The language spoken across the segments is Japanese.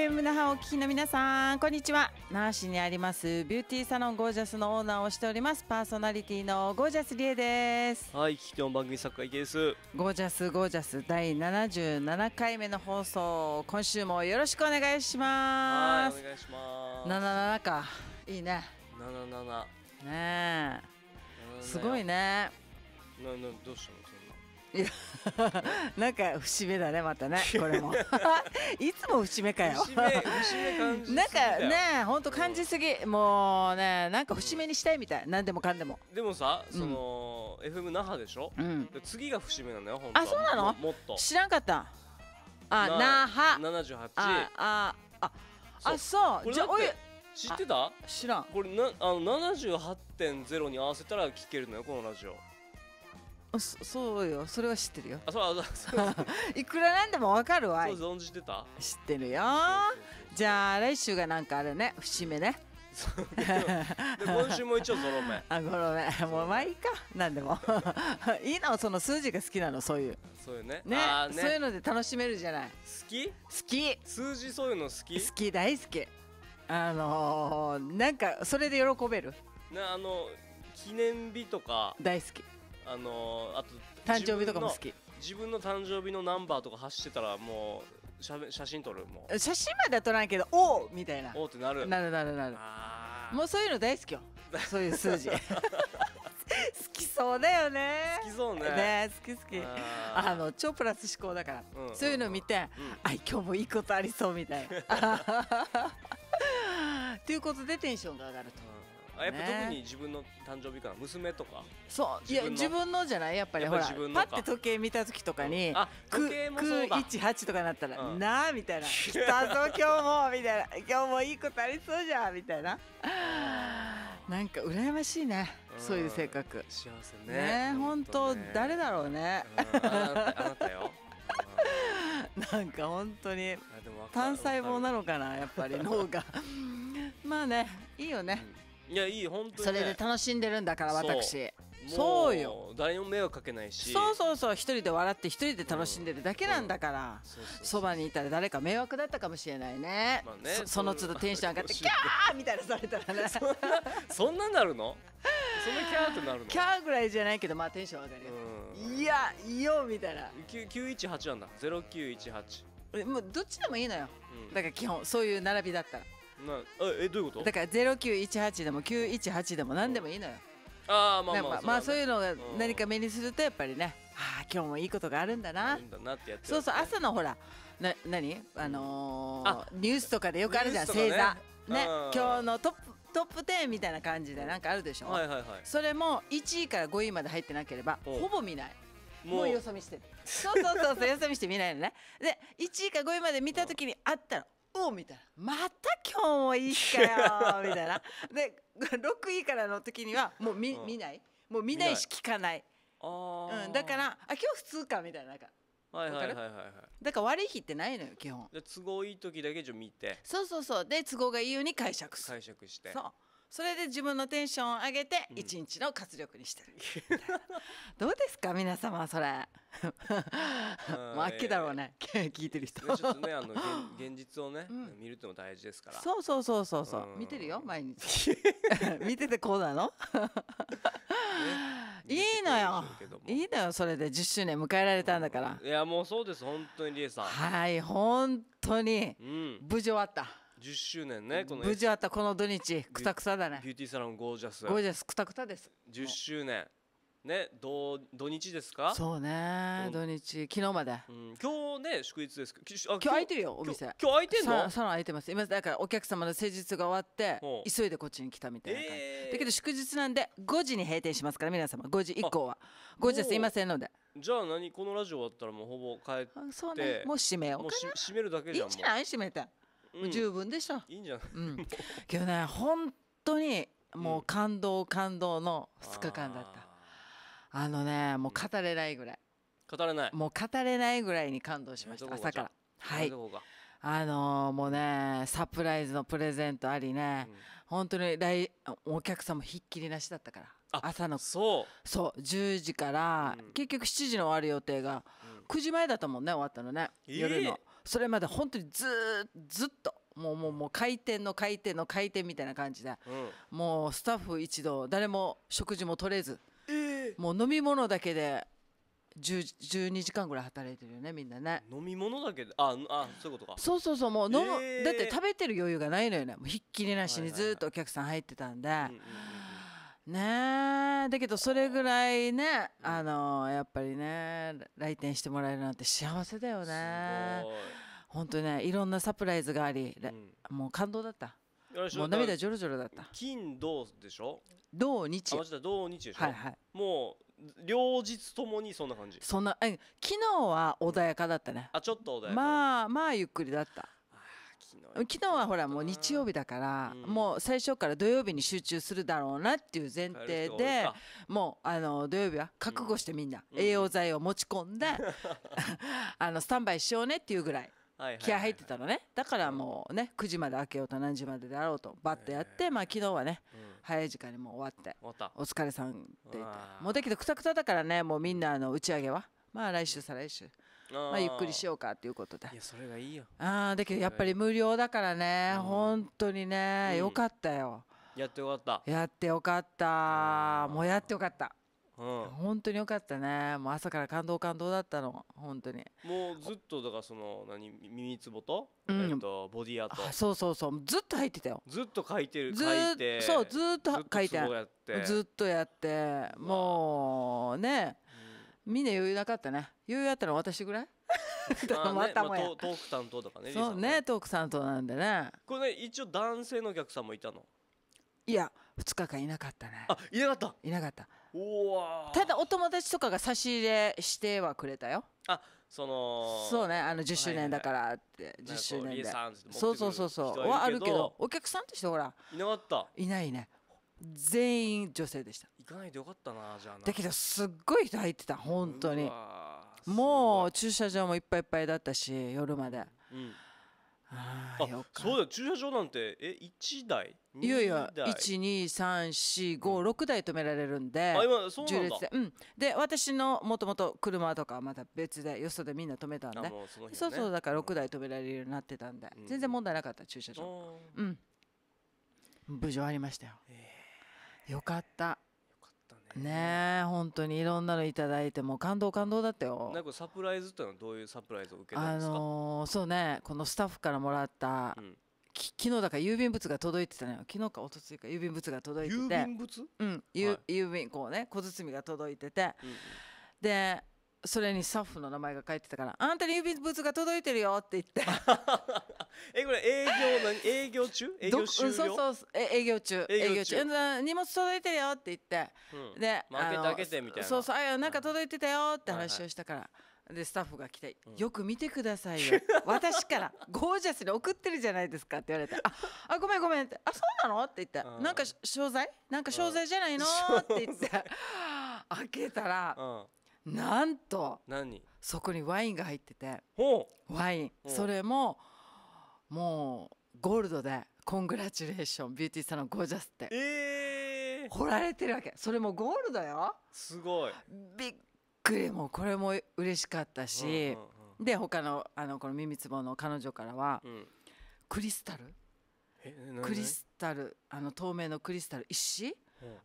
FM 那覇をお聞きの皆さんこんにちは那覇市にありますビューティーサロンゴージャスのオーナーをしておりますパーソナリティのゴージャスリエですはい聞き手の番組作家池ですゴージャスゴージャス第77回目の放送今週もよろしくお願いしますはいお願いします77かいいね77ねえすごいねななどうしたのい やなんか節目だねまたねこれも いつも節目かよなんかねほんと感じすぎ、もうねなんか節目にしたいみたい何でもかんでもでもさその、うん、FM 那覇でしょ、うん、次が節目なのよほんとあそうなのもっと知らんかったあ那覇78ああああそうじゃあおい知ってた知らんこれなあの78.0に合わせたら聞けるのよこのラジオそそうよそれは知ってるよあそうそう いくらなんでもわかるわいそう存じてた知ってるよじゃあ来週がなんかあれね節目ねで今週も一応ゾロ目 あゾロ目もうまあいいか何でも いいのその数字が好きなのそういうそういうねね、ね、そういうので楽しめるじゃない好き好き数字そういうの好き好き大好きあのー、なんかそれで喜べるねあの記念日とか大好きあのあと誕生日とかも好き自分の誕生日のナンバーとか走ってたらもう写写真撮るもう写真までは撮らないけど「おう!」みたいなおうってなるなるなるなるもうそういうの大好きよ そういう数字 好きそうだよね好きそうねね好き好きあの超プラス思考だから、うんうん、そういうの見て、うん、あ今日もいいことありそうみたいな ということでテンションが上がるとやっぱ特に自分の誕生日かな娘とかそういや自分のじゃないやっぱりほらパッて時計見た時とかに、918とかなったら、なあみたいな「来たぞ今日も」みたいな「今日もいいことありそうじゃん」みたいななんか羨ましいね、そういう性格幸せねね本当誰だろうね、あなたよ なんか本当に単細胞なのかなやっぱり脳がまあねいいよね、いやいい本当に、ね、それで楽しんでるんだから私そうよ誰も迷惑かけないしそうそうそう一人で笑って一人で楽しんでるだけなんだからそばにいたら誰か迷惑だったかもしれないね,、まあね、ねその都度テンション上がってキャーみたいなされたらね そんななるのそんなキャーってなるのキャーぐらいじゃないけどまあテンション上がるよ、ね、いやいよみたいな918なんだ0918もうどっちでもいいのよ、うん、だから基本そういう並びだったらなえどういうことだから0918でも918でも何でもいいのよ、ああまあまあまあ、まあ、そういうのが何か目にするとやっぱりね、ああ今日もいいことがあるんだなそうそう朝のほらな何あのニュースとかでよくあるじゃん、星座ね今日のトップトップ10みたいな感じでなんかあるでしょ、はいはいはい、それも1位から5位まで入ってなければほぼ見ないもうよそ見してるそうそうそうそうよそ見して見ないのねで1位か5位まで見た時にあったのおみたいな「また今日もいいかよ」みたいな で6位からの時にはもう見,、見ないもう見ないし聞かないうん、だから「あ今日普通か」みたいななんか。はいはいはいはい、はい、だから悪い日ってないのよ基本都合いい時だけじゃ見てそうそうそうで都合がいいように解釈する解釈してそうそれで自分のテンションを上げて一日の活力にしてる、うん、どうですか皆様それ まあっけだろうね、えー、聞いてる人ちょっとねあの 現実をね、うん、見るっても大事ですからそうそうそうそうそう、見てるよ毎日 見ててこうなの、ね、いいのよいいのよそれで10周年迎えられたんだから、いやもうそうです本当にりえさんはい本当に無事終わった、10周年ねこの無事あったこの土日くたくただねビューティーサロンゴージャスゴージャスくたくたです10周年ね土土日ですかそうね土日昨日まで、うん、今日ね祝日ですけど今日空いてるよお店今日空いてるのサロン空いてます今だからお客様の施術が終わって急いでこっちに来たみたいな感じ、えー、だけど祝日なんで5時に閉店しますから皆様5時以降は5時ですいませんのでじゃあ何このラジオ終わったらもうほぼ帰ってそうねもう閉めようかな閉めるだけじゃんいいじゃない閉めてうん、十分でした。いいんじゃない、うん、けどね本当にもう感動感動の2日間だった。あのねもう語れないぐらい。語れない。もう語れないぐらいに感動しました、朝から。はい。あのー、もうねサプライズのプレゼントありね、うん、本当に来お客さんもひっきりなしだったから朝のそうそう10時から、うん、結局7時の終わる予定が、9時前だったもんね終わったのね、えー、夜のそれまで本当にずーずっともうもうもう回転の回転の回転みたいな感じで、うん、もうスタッフ一同誰も食事も取れず、えー、もう飲み物だけで12時間ぐらい働いてるよねみんなね飲み物だけでああそういうことかそうそうそうもう飲む、えー、だって食べてる余裕がないのよねもうひっきりなしにずっとお客さん入ってたんで、はいはいはいねだけどそれぐらいね、うん、あのやっぱりね来店してもらえるなんて幸せだよね本当にねいろんなサプライズがあり、うん、もう感動だったもう涙ジョロジョロだった金土でしょ土日土日でしょ、はいはい、もう両日ともにそんな感じそんなえ昨日は穏やかだったね、うん、あちょっと穏やかまあまあゆっくりだった昨日はほらもう日曜日だから、もう最初から土曜日に集中するだろうなっていう前提でもうあの土曜日は覚悟してみんな、栄養剤を持ち込んで あのスタンバイしようねっていうぐらい。気合入ってたのねだからもうね9時まで開けようと何時までであろうとバッとやってまあ昨日はね早い時間にもう終わってお疲れさんって言ってもうだけどくたくただからねもうみんなの打ち上げはまあ来週再来週。まあ、ゆっくりしようかということでいやそれがいいよあだけどやっぱり無料だからね、ん、本当にね、うん、よかったよやってよかったやってよかったもうやってよかったうん、本当によかったねもう朝から感動感動だったの本当にもうずっとだからその何耳つぼと、うん、えっと、ボディアートそうそうそうずっと入ってたよずっと書いてるず書いてそうずっと書いてずっとやってもうねみんな余裕なかったね余裕あったの私ぐらいま あね、まあ、トーク担当とかねそうねトーク担当なんでねこれね一応男性のお客さんもいたのいや2日間いなかったねあいなかったいなかったただお友達とかが差し入れしてはくれたよあそのそうねあの10周年だからって、はいはい、10周年でそうそうそうそうはあるけどお客さんとしてほらいなかったいないね全員女性でしたかないでよかったなじゃあだけどすっごい人入ってた本当にうもう駐車場もいっぱいいっぱいだったし夜までうんああよかそうだ駐車場なんてえ1台いやいや123456台止められるんであ今そうなんだで、うん、で私のもともと車とかはまた別でよそでみんな止めたんでうそのそうそうだから6台止められるようになってたんで、全然問題なかった駐車場うん無事終わりましたよ、よかったねえ本当にいろんなの頂いても感動感動だったよなんかサプライズってのはどういうサプライズを受けたんですか、あのー、そうねこのスタッフからもらった、うん、き昨日だから郵便物が届いてたのよ昨日か一昨日か郵便物が届いてて郵便物うん、はい、郵便こうね小包が届いてて、うん、でそれにスタッフの名前が書いてたから「あんたに郵便物が届いてるよ」って言って えこれ営業な営業中営業終了そうそう営業中営業中荷物届いてるよって言って、うん、で開けて開けてみたいなそうそうあなんか届いてたよって話をしたから、はいはい、でスタッフが来て、うん、よく見てくださいよ私からゴージャスに送ってるじゃないですか」って言われて「ああごめんごめん」って「あそうなの?」って言って「なんか商材なんか商材じゃないの?」って言って 開けたら、なんとそこにワインが入っててワインそれも「もうゴールドで「コングラチュレーションビューティーサロンゴージャス」ってええー、掘られてるわけそれもゴールドよすごいびっくりもうこれも嬉しかったし、うんうんうん、で他のあのこの耳つぼの彼女からは、うん、クリスタルクリスタルあの透明のクリスタル石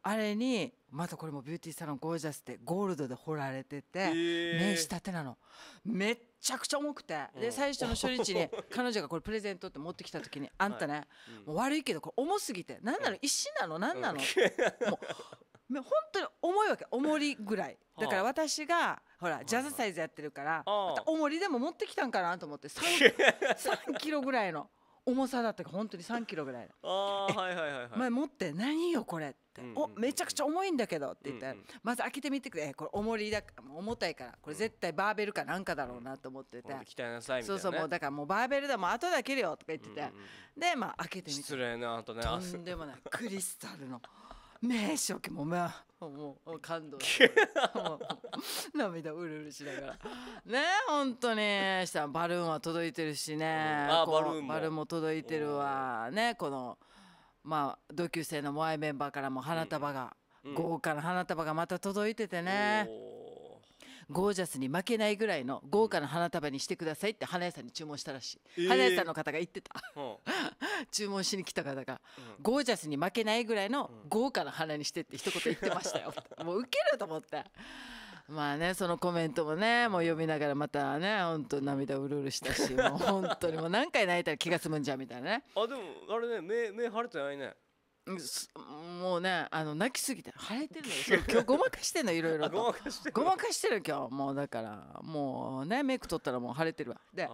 あれにまたこれもビューティーサロンゴージャスでゴールドで彫られてて名刺立てなのめっちゃくちゃ重くてで最初の初日に彼女がこれプレゼントって持ってきた時にあんたねもう悪いけどこれ重すぎて何なの石なの何なのもう本当に重いわけ重りぐらいだから私がほらジャズサイズやってるから重りでも持ってきたんかなと思って 3, 3 キロぐらいの。重さだったか本当に3キロぐらいああはいはいはい、はい、前持って「何よこれ」って、うんうん、おめちゃくちゃ重いんだけど」って言ったら、うんうん、まず開けてみてくれこれ重りだ重たいからこれ絶対バーベルかなんかだろうなと思ってて、うん、鍛えなさいみたいな、ね、そうそうもうだからもうバーベルだもう後だけるよとか言ってて、うんうん、でまあ開けてみて失礼なあとねとんでもないクリスタルの名所もまもう感動涙うるうるしながらね本当にしたバルーンは届いてるしねバルーンバルーンも届いてるわねこのまあ同級生のモアイメンバーからも花束が、うん豪華な花束がまた届いててね。ゴージャスに負けないぐらいの豪華な花束にしてくださいって花屋さんに注文したらしい、えー、花屋さんの方が言ってた 注文しに来た方が、うん、ゴージャスに負けないぐらいの豪華な花にしてって一言言ってましたよ もうウケると思ってまあねそのコメントもねもう読みながらまたね本当涙うるうるしたしもう本当にもう何回泣いたら気が済むんじゃみたいなねあでもあれね目目晴れてないねもうねあの泣きすぎて腫れ てるのよ今日ごまかしてんのいろいろとごまかしてるごまかしてる今日もうだからもうねメイク取ったらもう腫れてるわで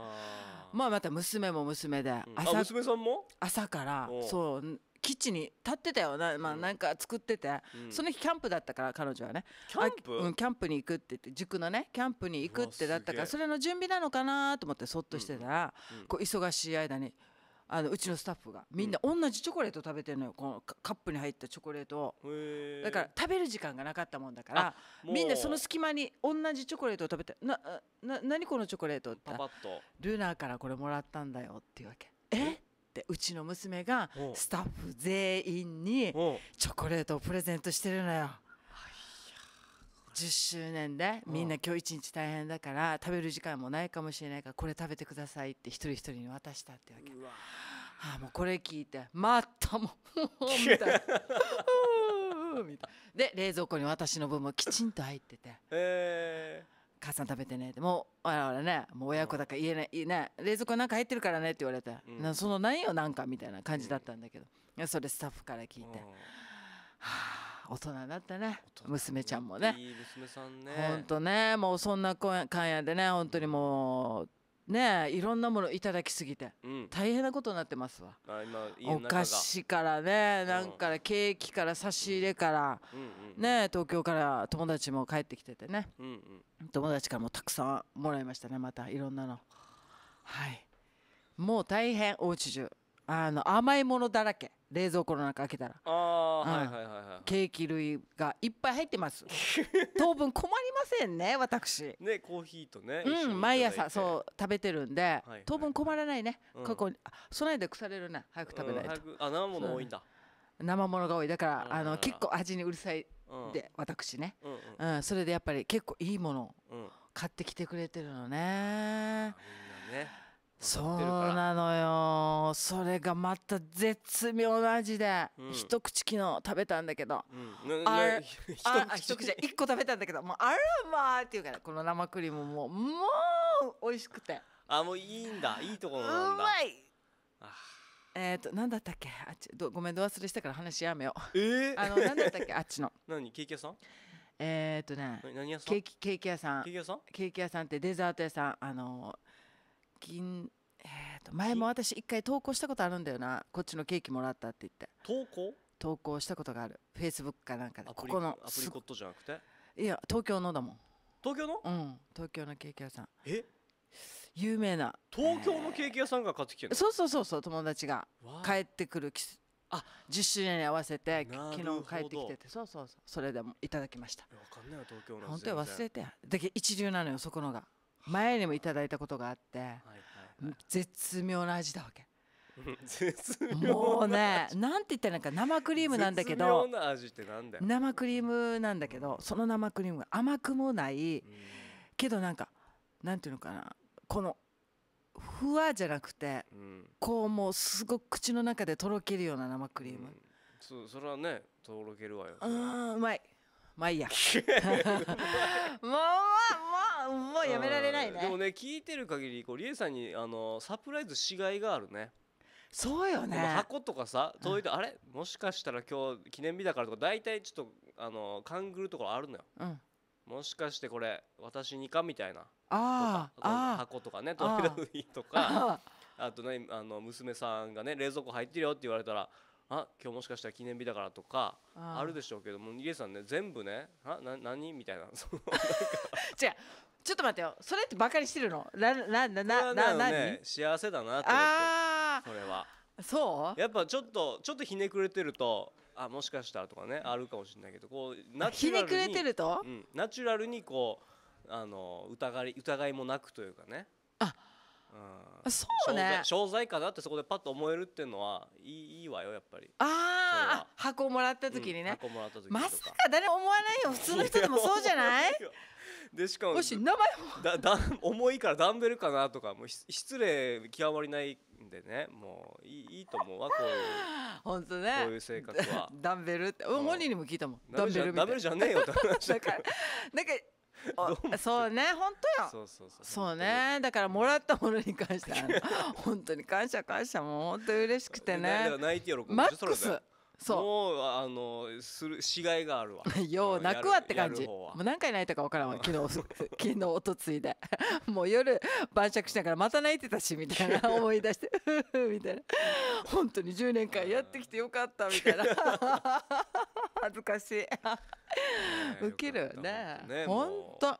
まあまた娘も娘で、朝娘さんも朝からそうキッチンに立ってたよな,、まあ、なんか作ってて、うん、その日キャンプだったから彼女はねキャンプ、うん、キャンプに行くって言って塾のねキャンプに行くってだったからそれの準備なのかなと思ってそっとしてたら、うんうん、こう忙しい間に「あのうちのスタッフがみんな同じチョコレート食べてるのよ、このカップに入ったチョコレートをだから食べる時間がなかったもんだからみんなその隙間に同じチョコレートを食べて「なな何このチョコレート?」ってパパッと「ルナからこれもらったんだよ」っていうわけ。えってうちの娘がスタッフ全員にチョコレートをプレゼントしてるのよ。10周年でみんな今日一日大変だから食べる時間もないかもしれないからこれ食べてくださいって一人一人に渡したってわけ。あもうこれ聞いてまたもみたいなで冷蔵庫に私の分もきちんと入ってて「えー、母さん食べてね」でもう我々ねもう親子だから言えない言えない冷蔵庫なんか入ってるからね」って言われて、うん、その何よなんかみたいな感じだったんだけど、うん、それスタッフから聞いて、うん、はあ大人だったね娘ちゃんもねいい娘さんねほんとねもうそんな感やでね本当にもうねいろんなものいただきすぎて、うん、大変なことになってますわお菓子からねなんかケーキから差し入れから、ね東京から友達も帰ってきててね、うんうん、友達からもたくさんもらいましたねまたいろんなのはいもう大変おうち中あの甘いものだらけ冷蔵庫の中開けたらああ、うん、はいはいはい、はい、ケーキ類がいっぱい入ってます糖 分困りませんね私ねコーヒーとねうん毎朝そう食べてるんで、はいはい、当分困らないね、うん、過去にそないで腐れるね早く食べないと、うん、あ生物の多いんだ、生ものが多いだからあの結構味にうるさいで、私ね、うん、うん、それでやっぱり結構いいものを買ってきてくれてるのね、みんなねそうなのよそれがまた絶妙な味で、うん、一口昨日食べたんだけど、うん、あ あ一口じゃ1個食べたんだけどもうあらまあっていうからこの生クリームももう美味しくてあもういいんだいいところなんだうまいえっ、ー、と何だったっけあっちどごめんど忘れしたから話やめようえー、あの何だったっけあっちの 何ケーキ屋さんえっ、ー、とねケーキケーキ屋さんケーキ屋さんケーキ屋さんってデザート屋さんあのー前も私一回投稿したことあるんだよなこっちのケーキもらったって言って投稿投稿したことがあるフェイスブックかなんかでここのアプリコットじゃなくていや東京のだもん東京のうん東京のケーキ屋さんえ有名な東京のケーキ屋さんが買ってきてるそうそうそうそう友達が帰ってくるきあ10周年に合わせて昨日帰ってきててそうそうそうそれでもいただきました分かんないよ東京の本当に忘れてだけ一流なのよそこのが前にもいただいたことがあって、はい絶妙な味だわけ。もうねなんて言ったらなんか生クリームなんだけど生クリームなんだけどその生クリームが甘くもない、けどなんかなんていうのかなこのふわじゃなくて、こうもうすごく口の中でとろけるような生クリーム、そうそれはねとろけるわよあうまいまあいいや もうもうもうやめられないねでもね聞いてる限りこうりえさんにあのサプライズしがいがあるねそうよね箱とかさ届いて、うん、あれもしかしたら今日記念日だからとか大体ちょっとあの勘ぐるところあるのよ、うん、もしかしてこれ私にかみたいなああ箱とかねトイレとかあとねあの娘さんがね冷蔵庫入ってるよって言われたらあ今日もしかしたら記念日だからとかあるでしょうけどもイエさんね全部ねあな何みたいな そなんか違うちょっと待ってよそれってばかりしてるのなななななな、ね、幸せだなと思ってそれはそうやっぱちょっとちょっとひねくれてるとあもしかしたらとかねあるかもしれないけどこうナチュラルにひねくれてると、うん、ナチュラルにこうあの疑い疑いもなくというかねあそうね商材かなってそこでパッと思えるっていうのはいいいいわよやっぱりああ箱もらった時にね、うん、箱もらった時まさか誰も思わないよ普通の人でもそうじゃないでしかもし名前もだだ重いからダンベルかなとかもう失礼極まりないんでねもういいいいと思うわこういう 本当ねこういう生活は ダンベルって本人にも聞いたもん、ダンベルダンベルじゃねえよって話だから なんかそうね本当やそうそうそうそうねだからもらったものに関感謝本当に感謝感謝もう本当嬉しくてねマックスそうもうあのするしがいがあるわ よう泣くわって感じもう何回泣いたか分からんわ 昨日昨日おとついで もう夜晩酌しながらまた泣いてたしみたいな思い出してみたいな本当に10年間やってきてよかったみたいな恥ずかしいウケるねね本当。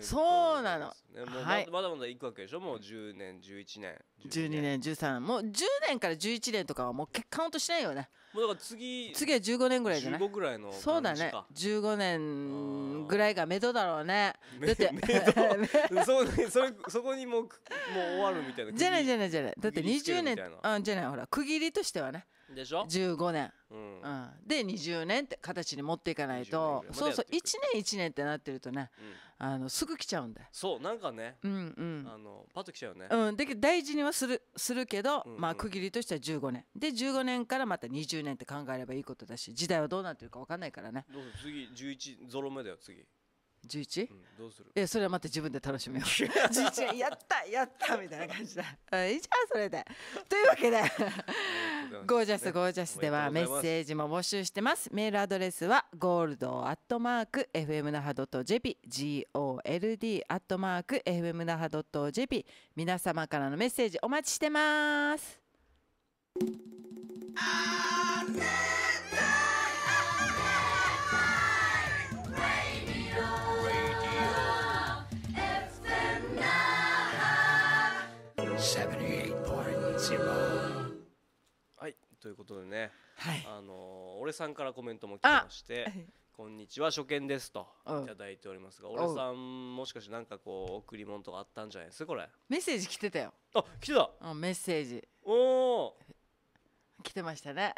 そうなの、ね、もうま,、はい、まだまだ行くわけでしょもう10年11年12年 ,12 年13もう10年から11年とかはもうカウントしないよねもうだから次次は15年ぐらいじゃない15ぐらいのそうだね15年ぐらいがめどだろうねだって そう、ね、それそこにもうもう終わるみたいなじゃないじゃないじゃないだって20年あじゃないほら区切りとしてはねでしょ15年うんで20年って形に持っていかないとそうそう1年1年ってなってるとね、あのすぐ来ちゃうんだよ。そうなんかね、うんうんあのパッと来ちゃうよね、うん、で大事にはするするけど、うんうんまあ、区切りとしては15年で15年からまた20年って考えればいいことだし時代はどうなってるか分かんないからねどうぞ次11ゾロ目だよ次十一、うん、どうするえそれはまた自分で楽しめよう やったやったみたいな感じだ いいじゃあそれでというわけでゴージャスゴージャスではメッセージも募集してますメールアドレスはゴールドアットマーク FM 那覇 .jp GOLD アットマーク FM 那覇 .jp 皆様からのメッセージお待ちしてますということでね、はい、あの俺さんからコメントも来てまして「こんにちは初見です」と頂いておりますが俺さんもしかしてなんかこう贈り物とかあったんじゃないですかこれメッセージ来てたよあ来てた、うメッセージおお来てましたね。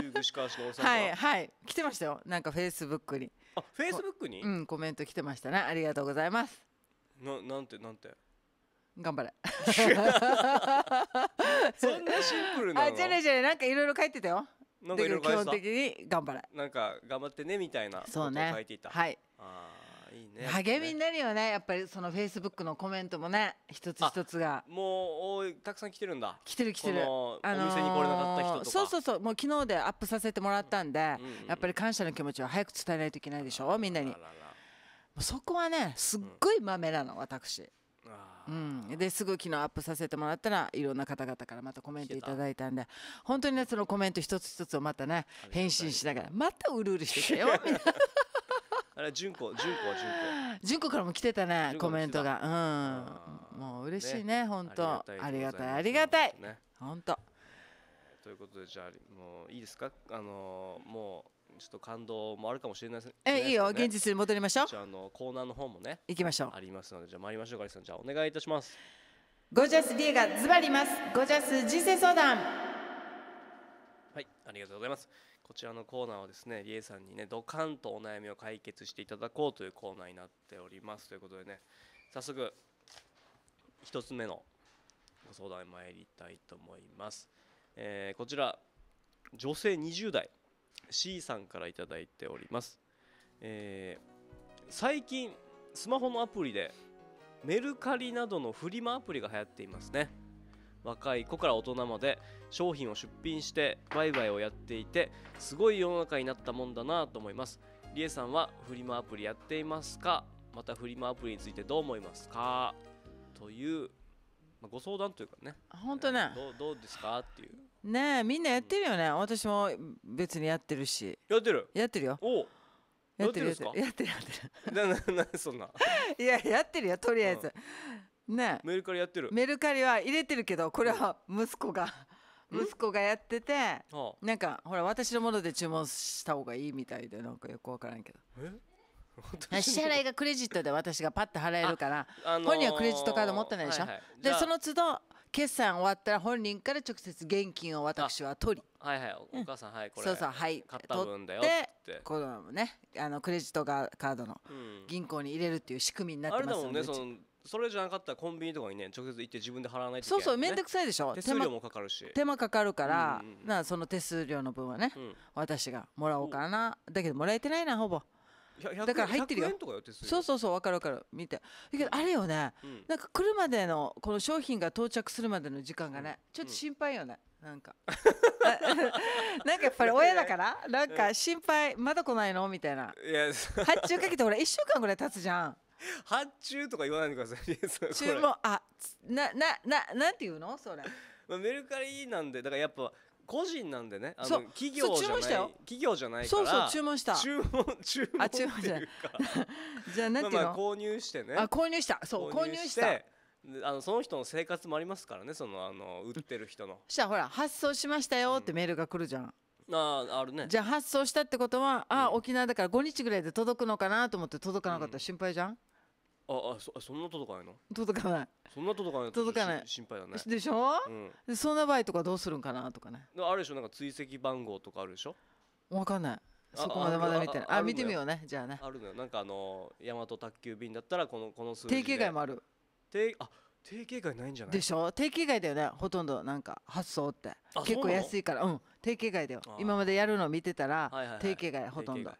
旧具川市のおさんはいはい来てましたよ。なんかフェイスブックに。あフェイスブックに？うんコメント来てましたね。ありがとうございます。ななんてなんて。頑張れ そんなシンプルなのあじゃねじゃねなんかいろいろ書いてたよなんかいろいろ書いてた基本的に頑張れなんか頑張ってねみたいなことを書いていた、ね、はいああ、いいね励みになるよねやっぱりそのフェイスブックのコメントもね一つ一つがもうたくさん来てるんだ来てる来てるお店に来れなかった人とか、あのー、そうそうそうもう昨日でアップさせてもらったんで、うんうんうん、やっぱり感謝の気持ちを早く伝えないといけないでしょう。みんなにそこはねすっごいまめなの私、うん、ですぐ昨日アップさせてもらったらいろんな方々からまたコメントいただいたんで本当にねそのコメント一つ一つをまたね返信しながらまたうるうるしてたよ あれ純子純子純子純子からも来てたねコメントがうんもう嬉しいねね本当ありがたいありがたい本当ということでじゃあもういいですかあのもうちょっと感動もあるかもしれないですえ、いいよ、現実に戻りましょう。じゃあのコーナーの方もね、行きましょう。ありますので、じゃあ参りましょう、ガリさん。じゃあお願いいたします。ゴジャス D がズバリます。ゴジャス人生相談。はい、ありがとうございます。こちらのコーナーはですね、リエさんにね、ドカンとお悩みを解決していただこうというコーナーになっておりますということでね、早速一つ目のご相談参りたいと思います。えー、こちら女性20代 C さんから頂いております、えー、最近スマホのアプリでメルカリなどのフリマアプリが流行っていますね若い子から大人まで商品を出品して売買をやっていてすごい世の中になったもんだなと思いますりえさんはフリマアプリやっていますかまたフリマアプリについてどう思いますかという、まあ、ご相談というかね本当ね、どうですかっていうねえみんなやってるよね私も別にやってるしやってるやってるよおやってるやってるやってるやってるそんな いややってるよとりあえず、ねメルカリやってるメルカリは入れてるけどこれは息子が息子がやっててなんかほら私のもので注文した方がいいみたいでなんかよくわからんけど支払いがクレジットで私がパッと払えるから、本人はクレジットカード持ってないでしょ、でその都度決算終わったら本人から直接現金を私は取りはいはいお母さん、はいこれそうそうはい買った分だよってこのねあのクレジットカードの銀行に入れるっていう仕組みになってますので、あれだもんねそのそれじゃなかったらコンビニとかにね直接行って自分で払わないといけない、ね、そうそう面倒くさいでしょ手数料もかかるし手間かかるから、うんうん、なその手数料の分はね、うん、私がもらおうかなだけどもらえてないなほぼだから入ってるよそうそうそう分かる分かる見てだけどあれよね、うん、なんか来るまでのこの商品が到着するまでの時間がね、うん、ちょっと心配よね、うん、なんか なんかやっぱり親だからなんか心配まだ来ないのみたいな発注かけてほら1週間ぐらい経つじゃん発注とか言わないでください 注文あななななんていうのそれ、まあ、メルカリなんでだからやっぱ個人なんでねあの企業じゃない企業じゃないそうそう注文した注文注文っていうか じゃあなんていうの、まあ、購入してねあ購入したそう購入したあのその人の生活もありますからねそのあの売ってる人のしたらほら発送しましたよってメールが来るじゃん、うんああるねじゃあ発送したってことはあ、うん、沖縄だから5日ぐらいで届くのかなと思って届かなかったら心配じゃん、ああそそんな届かないの届かないそんな届かない届かない心配だねでしょ、うん、そんな場合とかどうするんかなとかねあるでしょなんか追跡番号とかあるでしょ分かんないそこまでまだ見てないあ見てみようねじゃあねあるのよなんかあの大和宅急便だったらこのこの数字定形外もある定あ定形外ないんじゃないでしょ定形外だよねほとんどなんか発送って結構安いからうん定形外だよ今までやるのを見てたら、定形外ほとんど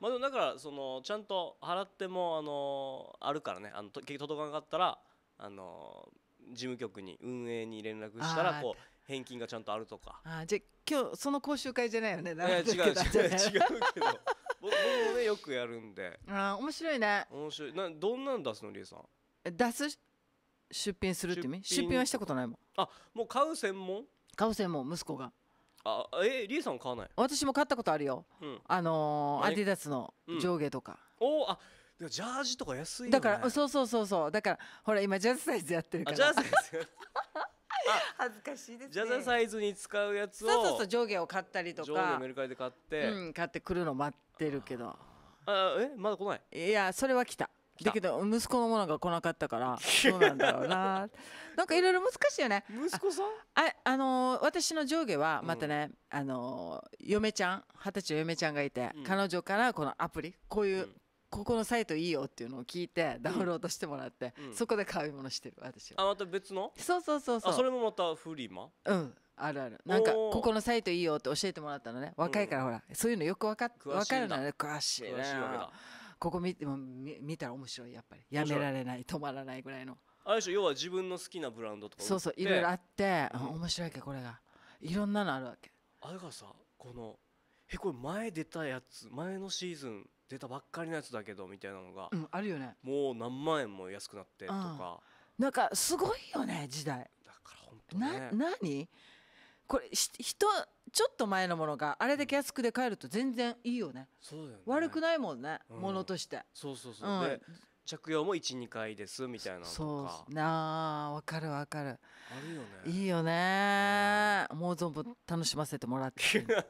まあでもだからそのちゃんと払ってもあのあるからねあの届かなかったらあの事務局に運営に連絡したらこう返金がちゃんとあるとかあじゃ今日その講習会じゃないよねいや違う違う違うけど僕もねよくやるんであ面白いね面白いなどんなん出すのりえさん出す出品するって意味出品はしたことないもんあもう買う専門買う専門息子があえリエさん買わない私も買ったことあるよ、うん、あのー、アディダスの上下とか、うん、おあジャージとか安い、ね、だからそうそうそうそうだからほら今ジャズサイズやってるからジャズサイズ 恥ずかしいです、ね、ジャズサイズに使うやつをそうそうそう上下を買ったりとか上下メルカリで買って、うん、買ってくるの待ってるけどあえまだ来ないいやそれは来ただけど息子のものが来なかったからそうなんだろうな なんかいろいろ難しいよね息子さんああのー、私の上下はまたね、うん、あのー、嫁ちゃん二十歳の嫁ちゃんがいて、うん、彼女からこのアプリこういう、うん、ここのサイトいいよっていうのを聞いてダウンロードしてもらって、そこで買い物してる私あまた別のそうそうそうそうそれもまたフリマうんあるあるなんかここのサイトいいよって教えてもらったのね若いからほら、そういうのよく分か分かるのね詳しいね詳しいわけだここ見ても見たら面白いやっぱりやめられない止まらないぐらいのあれでしょ要は自分の好きなブランドとかそうそういろいろあって、うん、面白いけどこれがいろんなのあるわけあれがさこのえこれ前出たやつ前のシーズン出たばっかりのやつだけどみたいなのが、うん、あるよねもう何万円も安くなってとか、うん、なんかすごいよね時代だから本当ねな何これひ人ちょっと前のものがあれだけ安くで買えると全然いいよねそうだよね悪くないもんね、うんものとしてそうそうそう、うんで着用も12回ですみたいなのとかそうなあわかるわかるあるよねいいよねもう存分楽しませてもらって 意外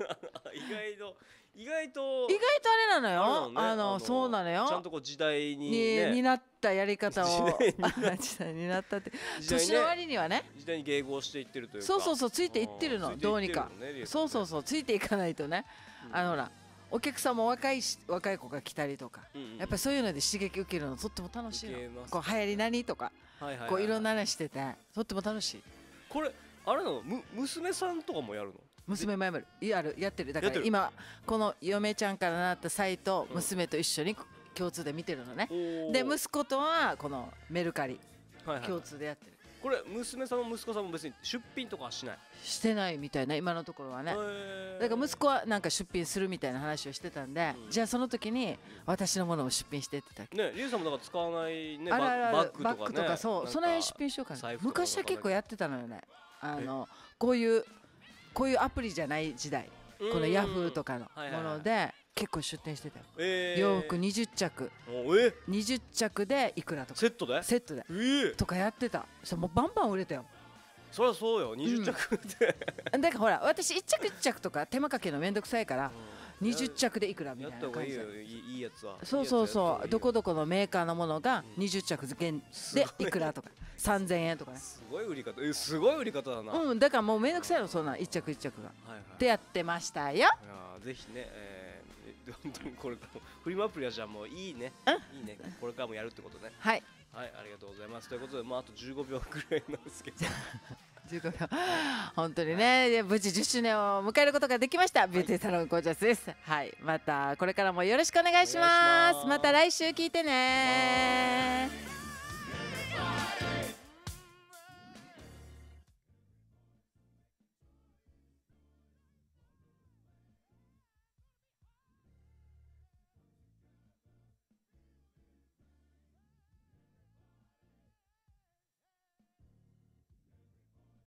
と意外と意外とあれなのよ、ね、あのそうなのよちゃんとこう時代に、ねに、になったやり方を 時代になったって、ね、年の割にはね時代に迎合していってるというそうそうそうついていってるのどうにか、そうそうそうついていかないとね、うん、あのほらお客さんも若いし若い子が来たりとか、うんうん、やっぱりそういうので刺激受けるのとっても楽しいの、ね、こう流行り何とか、はいはい、こういろんな話しててとっても楽しいこれあれなのむ娘さんとかもやるの娘もやるやるやってるだから今この嫁ちゃんからなったサイト娘と一緒に共通で見てるのね、で息子とはこのメルカリ、共通でやってるこれ娘さんも息子さんも別に出品とかはしないしてないみたいな今のところはねだから息子はなんか出品するみたいな話をしてたんで、うん、じゃあその時に私のものを出品してってたねリュウさんもんか使わないねあらあバッグとか、ね、バッグとかそうその辺出品しようかな昔は結構やってたのよねあのこういうこういうアプリじゃない時代このヤフーとかのもので結構出店してたよ、えー、洋服20着、えー、20着でいくらとかセットでセットで、えー、とかやってたそもうバンバン売れたよそりゃそうよ20着って、うん、だからほら私1着1着とか手間かけるの面倒くさいから、うん20着でいくらみたいな感じでいいやつはそうそうそうどこどこのメーカーのものが20着限でいくらとか3000 円とかねすごい売り方えすごい売り方だなうんだからもう面倒くさいのそんな1着1着がってやってましたよぜひねえ本当にこれフリマアプリはじゃあもういいねいいねこれからもやるってことねはいはいありがとうございますということでまああと15秒くらいなんですけど 本当にね無事10周年を迎えることができました、ビューティーサロンゴージャスです、はい、またこれからもよろしくお願いしますまた来週聞いてね